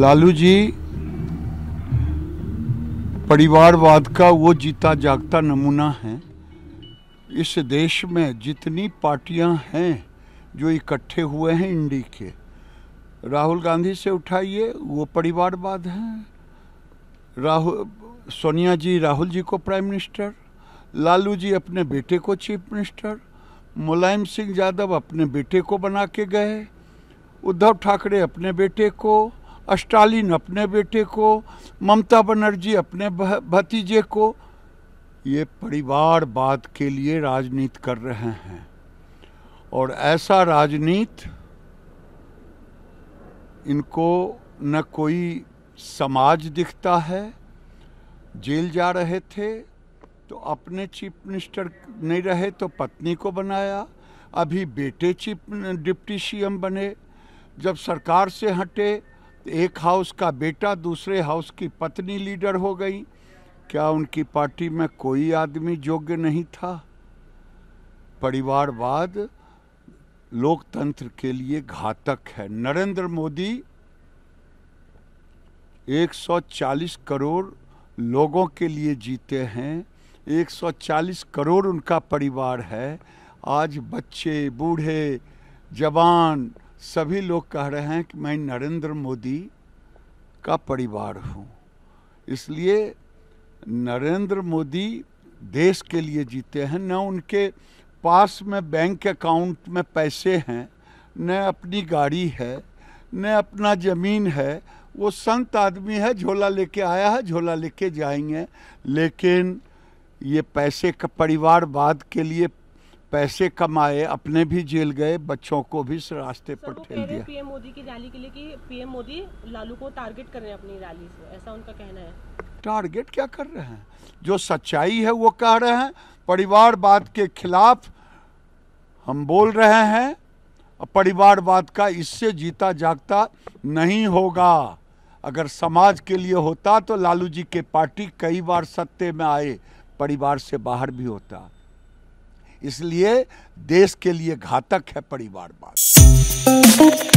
लालू जी परिवारवाद का वो जीता जागता नमूना है इस देश में जितनी पार्टियां हैं जो इकट्ठे हुए हैं इंडी के राहुल गांधी से उठाइए वो परिवारवाद है राहुल सोनिया जी राहुल जी को प्राइम मिनिस्टर लालू जी अपने बेटे को चीफ मिनिस्टर मुलायम सिंह यादव अपने बेटे को बना के गए उद्धव ठाकरे अपने बेटे को स्टालिन अपने बेटे को ममता बनर्जी अपने भतीजे को ये परिवारवाद के लिए राजनीति कर रहे हैं और ऐसा राजनीति इनको न कोई समाज दिखता है जेल जा रहे थे तो अपने चीफ मिनिस्टर नहीं रहे तो पत्नी को बनाया अभी बेटे चीफ डिप्टी सीएम बने जब सरकार से हटे एक हाउस का बेटा दूसरे हाउस की पत्नी लीडर हो गई क्या उनकी पार्टी में कोई आदमी योग्य नहीं था परिवारवाद लोकतंत्र के लिए घातक है नरेंद्र मोदी 140 करोड़ लोगों के लिए जीते हैं 140 करोड़ उनका परिवार है आज बच्चे बूढ़े जवान सभी लोग कह रहे हैं कि मैं नरेंद्र मोदी का परिवार हूँ इसलिए नरेंद्र मोदी देश के लिए जीते हैं न उनके पास में बैंक अकाउंट में पैसे हैं न अपनी गाड़ी है न अपना ज़मीन है वो संत आदमी है झोला लेके आया है झोला लेके जाएंगे लेकिन ये पैसे का परिवारवाद के लिए पैसे कमाए अपने भी जेल गए बच्चों को भी रास्ते पर ठेल दिया पीएम मोदी की रैली के लिए कि पीएम मोदी लालू को टारगेट कर रहे हैं अपनी रैली से ऐसा उनका कहना है टारगेट क्या कर रहे हैं जो सच्चाई है वो कह रहे हैं परिवारवाद के खिलाफ हम बोल रहे हैं परिवारवाद का इससे जीता जागता नहीं होगा अगर समाज के लिए होता तो लालू जी के पार्टी कई बार सत्ते में आए परिवार से बाहर भी होता इसलिए देश के लिए घातक है परिवारवाद